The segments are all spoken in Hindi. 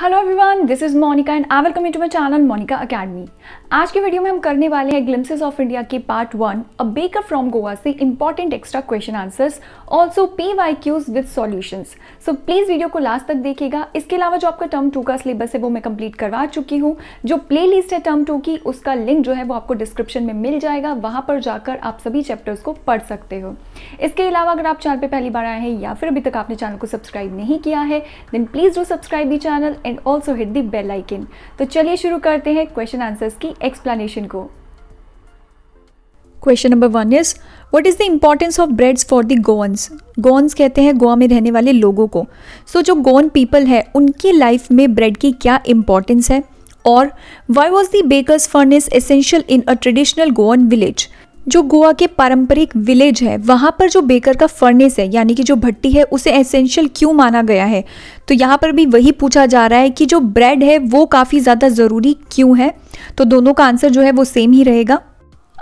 Hello everyone this is Monika and I welcome to my channel Monika Academy आज की वीडियो में हम करने वाले हैं ग्लिम्सेस ऑफ इंडिया के part one a baker from Goa से important extra question answers also P Y Qs with solutions so please video को लास्ट तक देखिएगा इसके अलावा जो आपका टर्म टू का सिलेबस है वो मैं कंप्लीट करवा चुकी हूँ जो प्ले लिस्ट है टर्म टू की उसका लिंक जो है वो आपको डिस्क्रिप्शन में मिल जाएगा वहाँ पर जाकर आप सभी चैप्टर्स को पढ़ सकते हो इसके अलावा अगर आप चैनल पर पहली बार आए हैं या फिर अभी तक आपने चैनल को सब्सक्राइब नहीं किया है then please do subscribe the channel and also hit the bell icon तो चलिए शुरू करते हैं क्वेश्चन आंसर्स की एक्सप्लेनेशन को question number one is what is the importance of breads for the Goans Goans कहते हैं गोवा में रहने वाले लोगों को सो so, जो गोवन पीपल है उनकी लाइफ में ब्रेड की क्या इम्पॉर्टेंस है और why was the bakers furnace essential in a traditional Goan village जो गोवा के पारंपरिक विलेज है वहाँ पर जो बेकर का फर्नेस है यानी कि जो भट्टी है उसे एसेंशियल क्यों माना गया है तो यहाँ पर भी वही पूछा जा रहा है कि जो ब्रेड है वो काफ़ी ज़्यादा ज़रूरी क्यों है तो दोनों का आंसर जो है वो सेम ही रहेगा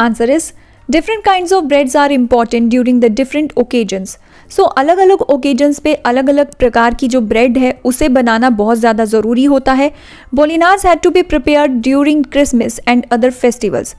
answer is different kind of breads are important during the different occasions so so, अलग अलग ओकेजन्स पे अलग अलग प्रकार की जो ब्रेड है उसे बनाना बहुत ज़्यादा ज़रूरी होता है bolinhas had to be prepare during Christmas and other festivals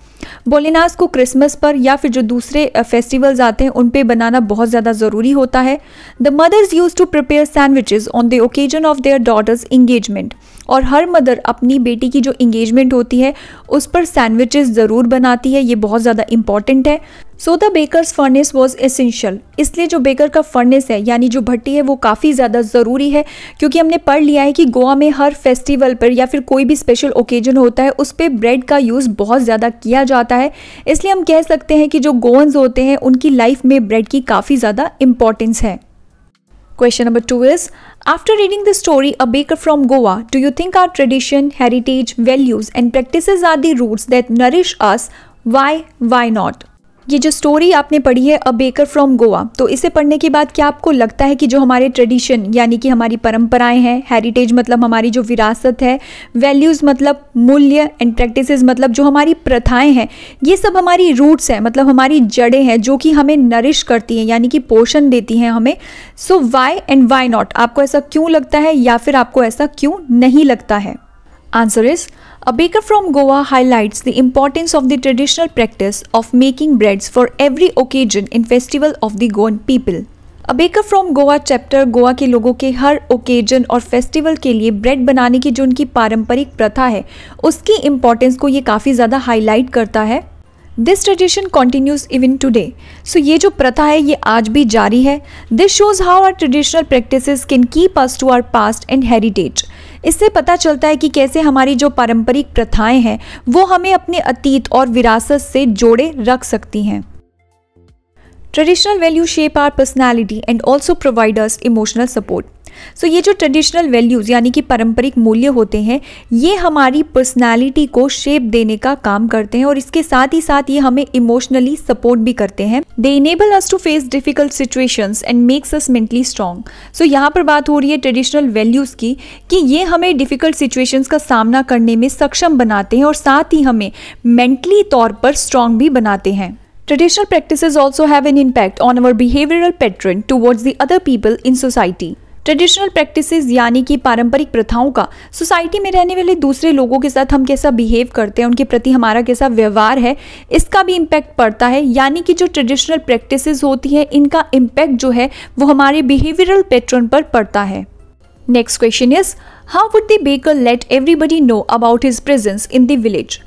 bolinhas को क्रिसमस पर या फिर जो दूसरे फेस्टिवल्स आते हैं उन पे बनाना बहुत ज़्यादा ज़रूरी होता है the mothers use to prepare sandwiches on the occasion of their daughters engagement और हर मदर अपनी बेटी की जो इंगेजमेंट होती है उस पर सैंडविचेस ज़रूर बनाती है ये बहुत ज़्यादा इंपॉर्टेंट है so the bakers furnace was essential इसलिए जो बेकर का फर्नेस है यानी जो भट्टी है वो काफ़ी ज़्यादा ज़रूरी है क्योंकि हमने पढ़ लिया है कि गोवा में हर फेस्टिवल पर या फिर कोई भी स्पेशल ओकेजन होता है उस पर ब्रेड का यूज़ बहुत ज़्यादा किया जाता है इसलिए हम कह सकते हैं कि जो गोवंस होते हैं उनकी लाइफ में ब्रेड की काफ़ी ज़्यादा इंपॉर्टेंस है question number two is after reading the story a baker from Goa do you think our tradition heritage values and practice are the roots that nourish us why why not ये जो स्टोरी आपने पढ़ी है अ बेकर फ्रॉम गोवा तो इसे पढ़ने के बाद क्या आपको लगता है कि जो हमारे ट्रेडिशन यानी कि हमारी परंपराएं हैं हेरिटेज मतलब हमारी जो विरासत है वैल्यूज़ मतलब मूल्य एंड प्रैक्टिस मतलब जो हमारी प्रथाएं हैं ये सब हमारी रूट्स हैं मतलब हमारी जड़ें हैं जो कि हमें नरिश करती हैं यानी कि पोषण देती हैं हमें so why and why not आपको ऐसा क्यों लगता है या फिर आपको ऐसा क्यों नहीं लगता है answer is A baker from Goa highlights the importance of the traditional practice of making breads for every occasion in festival of the Goan people. A baker from Goa chapter Goa के लोगों के हर ओकेजन और फेस्टिवल के लिए ब्रेड बनाने की जो उनकी पारंपरिक प्रथा है उसकी इम्पोर्टेंस को ये काफ़ी ज़्यादा हाईलाइट करता है this tradition continues even today so ये जो प्रथा है ये आज भी जारी है this shows how our traditional practice can keep us to our past and heritage इससे पता चलता है कि कैसे हमारी जो पारंपरिक प्रथाएं हैं वो हमें अपने अतीत और विरासत से जोड़े रख सकती हैं traditional value shape our personality and also providers emotional support so so, ये जो ट्रेडिशनल वैल्यूज़ यानी कि पारंपरिक मूल्य होते हैं ये हमारी पर्सनैलिटी को शेप देने का काम करते हैं और इसके साथ ही साथ ये हमें इमोशनली सपोर्ट भी करते हैं they enable us to face difficult situations and makes us mentally strong so यहाँ पर बात हो रही है ट्रेडिशनल वैल्यूज़ की कि ये हमें डिफिकल्ट सिचुएशंस का सामना करने में सक्षम बनाते हैं और साथ ही हमें मेंटली तौर पर स्ट्रांग भी बनाते हैं traditional practice also have an impact on our behavioural pattern towards the other people in society traditional practices यानी कि पारंपरिक प्रथाओं का सोसाइटी में रहने वाले दूसरे लोगों के साथ हम कैसा बिहेव करते हैं उनके प्रति हमारा कैसा व्यवहार है इसका भी इम्पैक्ट पड़ता है यानी कि जो ट्रेडिशनल प्रैक्टिसेस होती है इनका इम्पैक्ट जो है वो हमारे बिहेवियरल पैटर्न पर पड़ता है next question is how would the baker let everybody know about his presence in the village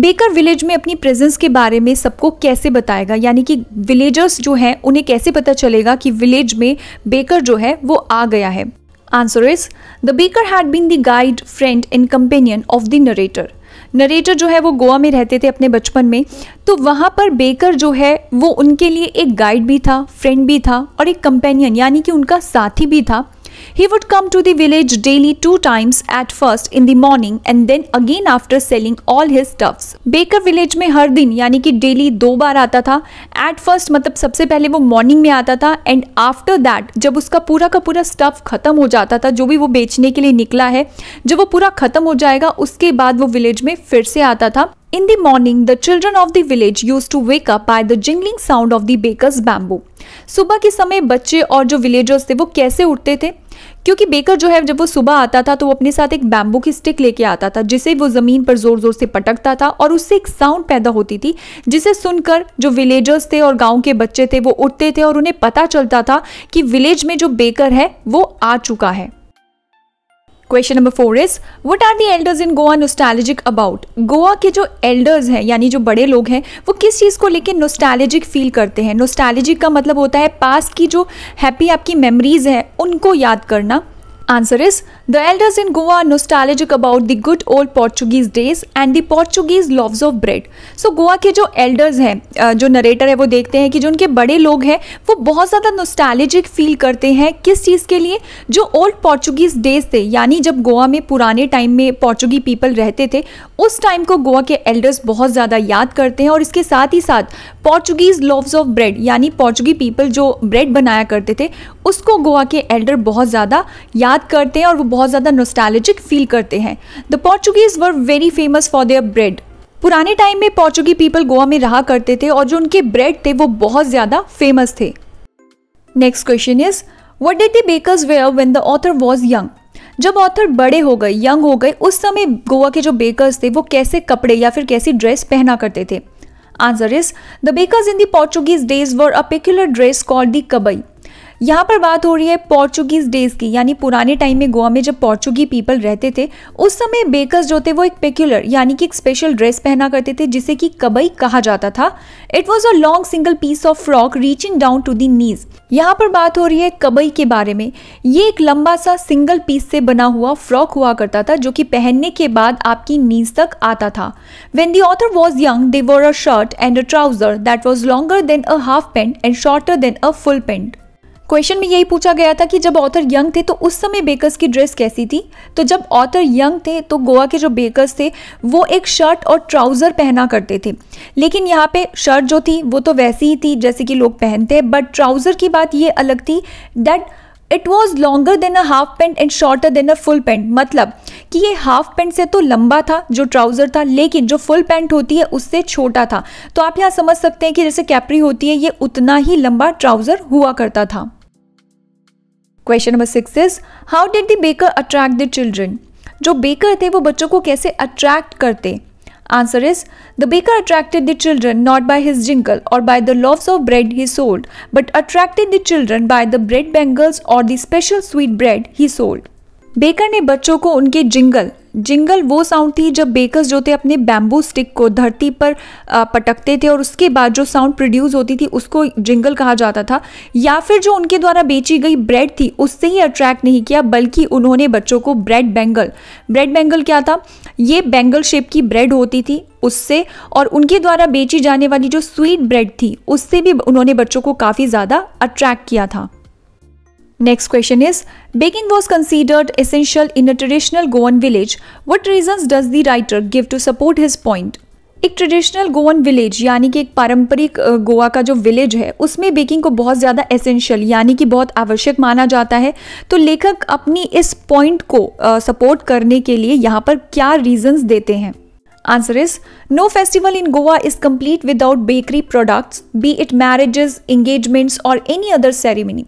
baker village में अपनी प्रेजेंस के बारे में सबको कैसे बताएगा यानी कि विलेजर्स जो हैं उन्हें कैसे पता चलेगा कि विलेज में बेकर जो है वो आ गया है answer is the baker had been the guide friend and companion of the narrator narrator जो है वो गोवा में रहते थे अपने बचपन में तो वहाँ पर बेकर जो है वो उनके लिए एक गाइड भी था फ्रेंड भी था और एक कंपेनियन यानी कि उनका साथी भी था He would come to the village daily two times at first in the morning and then again after selling all his stuffs. Baker village में हर दिन यानी कि डेली दो बार आता था एट फर्स्ट मतलब सबसे पहले वो मॉर्निंग में आता था एंड आफ्टर दैट जब उसका पूरा का पूरा स्टफ खत्म हो जाता था जो भी वो बेचने के लिए निकला है जब वो पूरा खत्म हो जाएगा उसके बाद वो विलेज में फिर से आता था In the morning, the children of the village used to wake up by the jingling sound of the baker's bamboo. सुबह के समय बच्चे और जो विलेजर्स थे वो कैसे उठते थे क्योंकि बेकर जो है जब वो सुबह आता था तो वो अपने साथ एक बैम्बू की स्टिक लेके आता था जिसे वो ज़मीन पर ज़ोर ज़ोर से पटकता था और उससे एक साउंड पैदा होती थी जिसे सुनकर जो विलेजर्स थे और गांव के बच्चे थे वो उठते थे और उन्हें पता चलता था कि विलेज में जो बेकर है वो आ चुका है question number four is what are the elders in Goa nostalgic about Goa के जो एल्डर्स हैं यानी जो बड़े लोग हैं वो किस चीज़ को लेकर नोस्टैलेजिक फील करते हैं नोस्टैलेजिक का मतलब होता है पास की जो हैप्पी आपकी मेमरीज हैं उनको याद करना answer is The elders in Goa are nostalgic about the good old Portuguese days and the Portuguese loaves of bread. So Goa के जो elders हैं जो narrator है वो देखते हैं कि जो उनके बड़े लोग हैं वो बहुत ज़्यादा nostalgic feel करते हैं किस चीज़ के लिए जो old Portuguese days थे यानी जब Goa में पुराने time में Portuguese people रहते थे उस time को Goa के elders बहुत ज़्यादा याद करते हैं और इसके साथ ही साथ Portuguese loaves of bread यानी Portuguese people जो bread बनाया करते थे उसको गोवा के एल्डर बहुत ज़्यादा याद करते हैं और वो बहुत ज़्यादा नोस्टैलिजिक फील करते हैं the Portuguese were very famous for their bread पुराने टाइम में पोर्चुगी पीपल गोवा में रहा करते थे और जो उनके ब्रेड थे वो बहुत ज़्यादा फेमस थे next question is what did the bakers wear when the author was young जब ऑथर बड़े हो गए यंग हो गए उस समय गोवा के जो बेकर्स थे वो कैसे कपड़े या फिर कैसी ड्रेस पहना करते थे answer is the bakers in the Portuguese days wore a peculiar dress called the kabai यहाँ पर बात हो रही है पोर्चुगीज डेज की यानी पुराने टाइम में गोवा में जब पोर्चुगी पीपल रहते थे उस समय बेकर्स जो थे वो एक पेक्यूलर यानी कि एक स्पेशल ड्रेस पहना करते थे जिसे कि कबई कहा जाता था it was a long single piece of frock reaching down to the knees यहाँ पर बात हो रही है कबई के बारे में ये एक लंबा सा सिंगल पीस से बना हुआ फ्रॉक हुआ करता था जो कि पहनने के बाद आपकी नीज तक आता था when the author was young they wore a shirt and a trouser that was longer than a half pant and shorter than a full pant question में यही पूछा गया था कि जब ऑथर यंग थे तो उस समय बेकर्स की ड्रेस कैसी थी तो जब ऑथर यंग थे तो गोवा के जो बेकर्स थे वो एक शर्ट और ट्राउज़र पहना करते थे लेकिन यहाँ पे शर्ट जो थी वो तो वैसी ही थी जैसे कि लोग पहनते हैं बट ट्राउज़र की बात ये अलग थी that it was longer than a half pant and shorter than a full pant मतलब कि ये हाफ पेंट से तो लंबा था जो ट्राउज़र था लेकिन जो फुल पेंट होती है उससे छोटा था तो आप यहाँ समझ सकते हैं कि जैसे कैपरी होती है ये उतना ही लंबा ट्राउज़र हुआ करता था question number six is how did the baker attract the children जो बेकर थे वो बच्चों को कैसे अट्रैक्ट करते answer is the baker attracted the children not by his jingle और by the loaves of bread he sold but attracted the children by the bread bangles और the special sweet bread he sold baker ने बच्चों को उनके जिंगल जिंगल वो साउंड थी जब बेकर्स जो थे अपने बैम्बू स्टिक को धरती पर पटकते थे और उसके बाद जो साउंड प्रोड्यूस होती थी उसको जिंगल कहा जाता था या फिर जो उनके द्वारा बेची गई ब्रेड थी उससे ही अट्रैक्ट नहीं किया बल्कि उन्होंने बच्चों को ब्रेड बैंगल ब्रेड बैंगल क्या था ये बैंगल शेप की ब्रेड होती थी उससे और उनके द्वारा बेची जाने वाली जो स्वीट ब्रेड थी उससे भी उन्होंने बच्चों को काफ़ी ज़्यादा अट्रैक्ट किया था Next question is Baking was considered essential in a traditional Goan village. What reasons does the writer give to support his point? एक ट्रेडिशनल गोवन विलेज यानी कि एक पारंपरिक गोवा का जो विलेज है उसमें बेकिंग को बहुत ज़्यादा एसेंशियल यानी कि बहुत आवश्यक माना जाता है तो लेखक अपनी इस पॉइंट को सपोर्ट करने के लिए यहाँ पर क्या रीजंस देते हैं Answer is no festival in Goa is complete without bakery products, be it marriages, engagements or any other ceremony.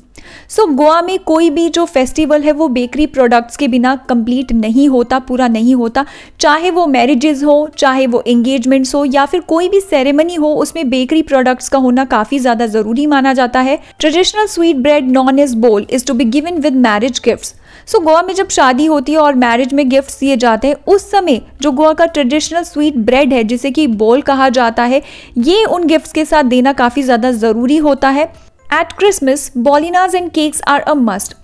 So so, Goa में कोई भी जो फेस्टिवल है वो बेकरी प्रोडक्ट्स के बिना कंप्लीट नहीं होता पूरा नहीं होता चाहे वो मैरिजेज हो चाहे वो एंगेजमेंट्स हो या फिर कोई भी सेरेमनी हो उसमें बेकरी प्रोडक्ट्स का होना काफ़ी ज़्यादा ज़रूरी माना जाता है traditional sweet bread known as bol is to be given with marriage gifts so so, Goa में जब शादी होती है और मैरिज में गिफ्ट दिए जाते हैं उस समय जो गोवा का ट्रेडिशनल स्वीट ब्रेड है जिसे कि बोल कहा जाता है ये उन गिफ्ट्स के साथ देना काफ़ी ज़्यादा ज़रूरी होता है at Christmas bolinhas and cakes are a must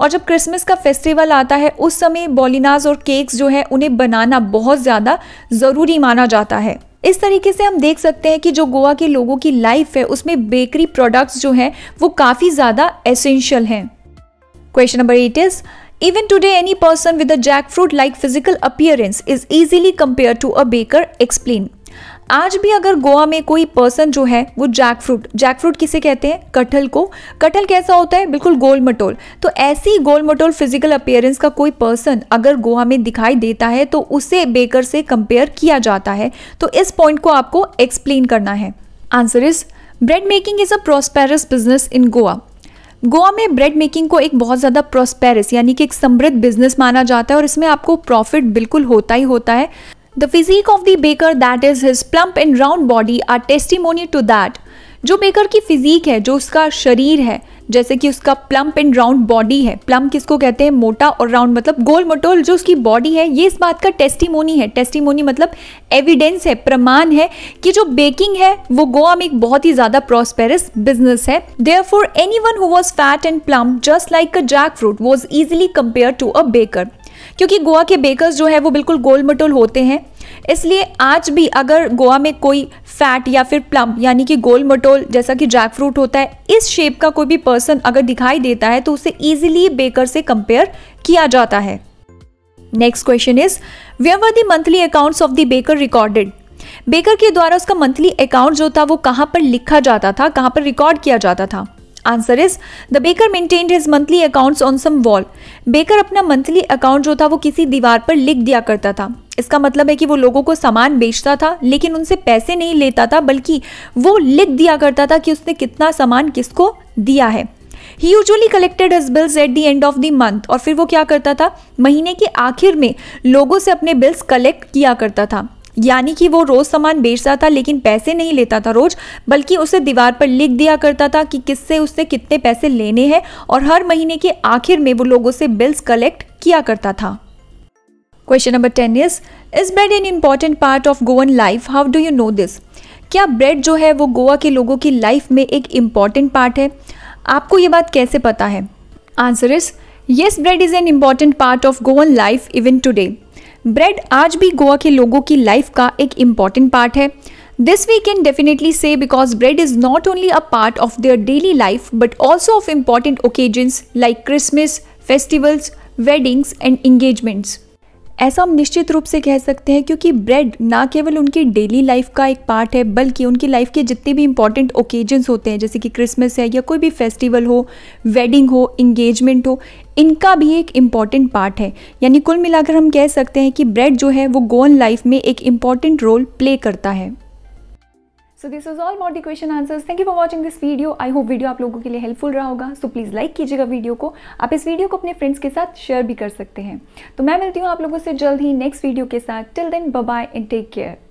और जब क्रिसमस का फेस्टिवल आता है उस समय बॉलिनाज और केक्स जो है उन्हें बनाना बहुत ज़्यादा ज़रूरी माना जाता है इस तरीके से हम देख सकते हैं कि जो गोवा के लोगों की लाइफ है उसमें बेकरी प्रोडक्ट्स जो हैं वो काफ़ी ज़्यादा एसेंशियल हैं question number eight is Even today, any person with a jackfruit like physical appearance is easily compared to a baker, explain. आज भी अगर गोवा में कोई पर्सन जो है वो जैक फ्रूट जैक फ्रूट किसे कहते हैं कटहल को कटहल कैसा होता है बिल्कुल गोल मटोल तो ऐसी गोल मटोल फिजिकल अपियरेंस का कोई पर्सन अगर गोवा में दिखाई देता है तो उसे बेकर से कंपेयर किया जाता है तो इस पॉइंट को आपको एक्सप्लेन करना है answer is bread making is a prosperous business in Goa Goa में ब्रेड मेकिंग को एक बहुत ज़्यादा प्रोस्पेरस यानी कि एक समृद्ध बिजनेस माना जाता है और इसमें आपको प्रॉफिट बिल्कुल होता ही होता है the physique of the baker that is his plump and round body are testimony to that जो बेकर की फिजिक है जो उसका शरीर है जैसे कि उसका प्लम्प एंड राउंड बॉडी है प्लम्प किसको कहते हैं मोटा और राउंड मतलब गोल मटोल जो उसकी बॉडी है ये इस बात का टेस्टीमोनी है टेस्टिमोनी मतलब एविडेंस है प्रमाण है कि जो बेकिंग है वो गोवा में एक बहुत ही ज़्यादा प्रॉस्पेरस बिजनेस है there for any one who was fat and plump just like a jack fruit was easily compare to a baker क्योंकि गोवा के बेकर्स जो है वो बिल्कुल गोल मटोल होते हैं इसलिए आज भी अगर गोवा में कोई फैट या फिर प्लम यानी कि गोल मटोल जैसा कि जैक फ्रूट होता है इस शेप का कोई भी पर्सन अगर दिखाई देता है तो उसे ईजिली बेकर से कंपेयर किया जाता है next question is where were monthly accounts of the baker recorded baker के द्वारा उसका मंथली अकाउंट जो था वो कहाँ पर लिखा जाता था कहाँ पर रिकॉर्ड किया जाता था answer is the baker maintained his monthly accounts on some wall baker अपना मंथली अकाउंट जो था वो किसी दीवार पर लिख दिया करता था इसका मतलब है कि वो लोगों को सामान बेचता था लेकिन उनसे पैसे नहीं लेता था बल्कि वो लिख दिया करता था कि उसने कितना सामान किसको दिया है he usually collected his bills at the end of the month और फिर वो क्या करता था महीने के आखिर में लोगों से अपने बिल्स कलेक्ट किया करता था यानी कि वो रोज़ सामान बेचता था लेकिन पैसे नहीं लेता था रोज़ बल्कि उसे दीवार पर लिख दिया करता था कि किससे उससे कितने पैसे लेने हैं और हर महीने के आखिर में वो लोगों से बिल्स कलेक्ट किया करता था question number ten is is bread an important part of Goan life how do you know this क्या ब्रेड जो है वो गोवा के लोगों की लाइफ में एक इम्पॉर्टेंट पार्ट है आपको ये बात कैसे पता है answer is yes bread is an important part of Goan life even today bread आज भी गोवा के लोगों की लाइफ का एक इम्पॉर्टेंट पार्ट है this we can definitely say because bread is not only a part of their daily life but also of important occasions like Christmas festivals weddings and engagements ऐसा हम निश्चित रूप से कह सकते हैं क्योंकि ब्रेड ना केवल उनकी डेली लाइफ का एक पार्ट है बल्कि उनकी लाइफ के जितने भी इंपॉर्टेंट ओकेजन्स होते हैं जैसे कि क्रिसमस है या कोई भी फेस्टिवल हो वेडिंग हो इंगेजमेंट हो इनका भी एक इम्पॉर्टेंट पार्ट है यानी कुल मिलाकर हम कह सकते हैं कि ब्रेड जो है वो गोअन लाइफ में एक इम्पॉर्टेंट रोल प्ले करता है so this is all mod equation answers thank you for watching this video I hope video आप लोगों के लिए हेल्पफुल रहा होगा सो प्लीज़ लाइक कीजिएगा वीडियो को आप इस वीडियो को अपने फ्रेंड्स के साथ शेयर भी कर सकते हैं तो मैं मिलती हूँ आप लोगों से जल्द ही नेक्स्ट वीडियो के साथ till then bye and take care